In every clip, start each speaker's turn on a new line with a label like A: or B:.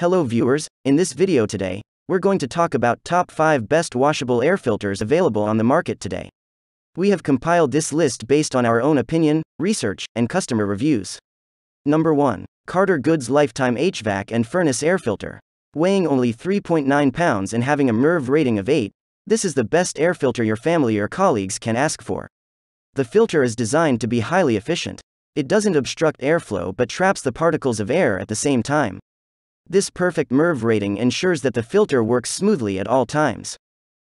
A: Hello viewers, in this video today, we're going to talk about top 5 best washable air filters available on the market today. We have compiled this list based on our own opinion, research, and customer reviews. Number 1. Carter Goods Lifetime HVAC and Furnace Air Filter. Weighing only 3.9 pounds and having a MERV rating of 8, this is the best air filter your family or colleagues can ask for. The filter is designed to be highly efficient. It doesn't obstruct airflow but traps the particles of air at the same time. This perfect MERV rating ensures that the filter works smoothly at all times.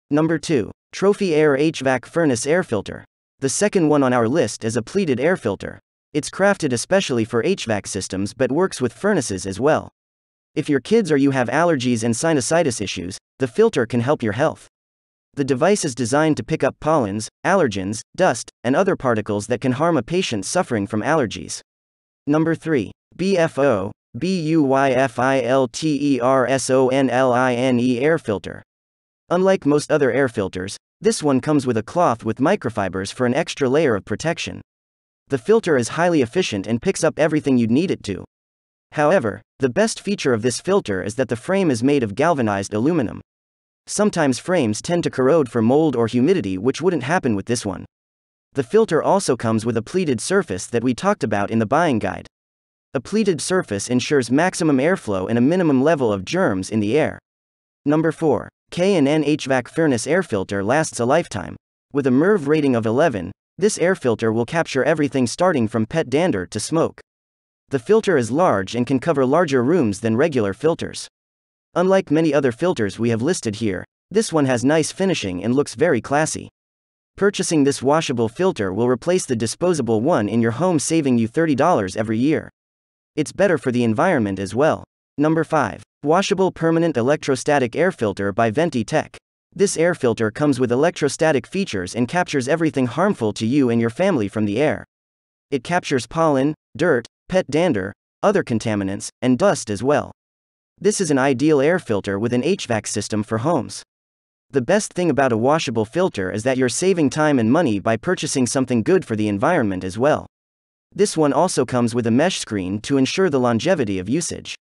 A: Number 2. Trophy Air HVAC Furnace Air Filter. The second one on our list is a pleated air filter. It's crafted especially for HVAC systems but works with furnaces as well. If your kids or you have allergies and sinusitis issues, the filter can help your health. The device is designed to pick up pollens, allergens, dust, and other particles that can harm a patient suffering from allergies. Number 3. BFO BUYFILTERSONLINE air filter. Unlike most other air filters, this one comes with a cloth with microfibers for an extra layer of protection. The filter is highly efficient and picks up everything you'd need it to. However, the best feature of this filter is that the frame is made of galvanized aluminum. Sometimes frames tend to corrode from mold or humidity which wouldn't happen with this one. The filter also comes with a pleated surface that we talked about in the buying guide. A pleated surface ensures maximum airflow and a minimum level of germs in the air. Number 4. K&N HVAC furnace air filter lasts a lifetime. With a MERV rating of 11, this air filter will capture everything starting from pet dander to smoke. The filter is large and can cover larger rooms than regular filters. Unlike many other filters we have listed here, this one has nice finishing and looks very classy. Purchasing this washable filter will replace the disposable one in your home saving you $30 every year it's better for the environment as well. Number 5. Washable Permanent Electrostatic Air Filter by Venti Tech. This air filter comes with electrostatic features and captures everything harmful to you and your family from the air. It captures pollen, dirt, pet dander, other contaminants, and dust as well. This is an ideal air filter with an HVAC system for homes. The best thing about a washable filter is that you're saving time and money by purchasing something good for the environment as well. This one also comes with a mesh screen to ensure the longevity of usage.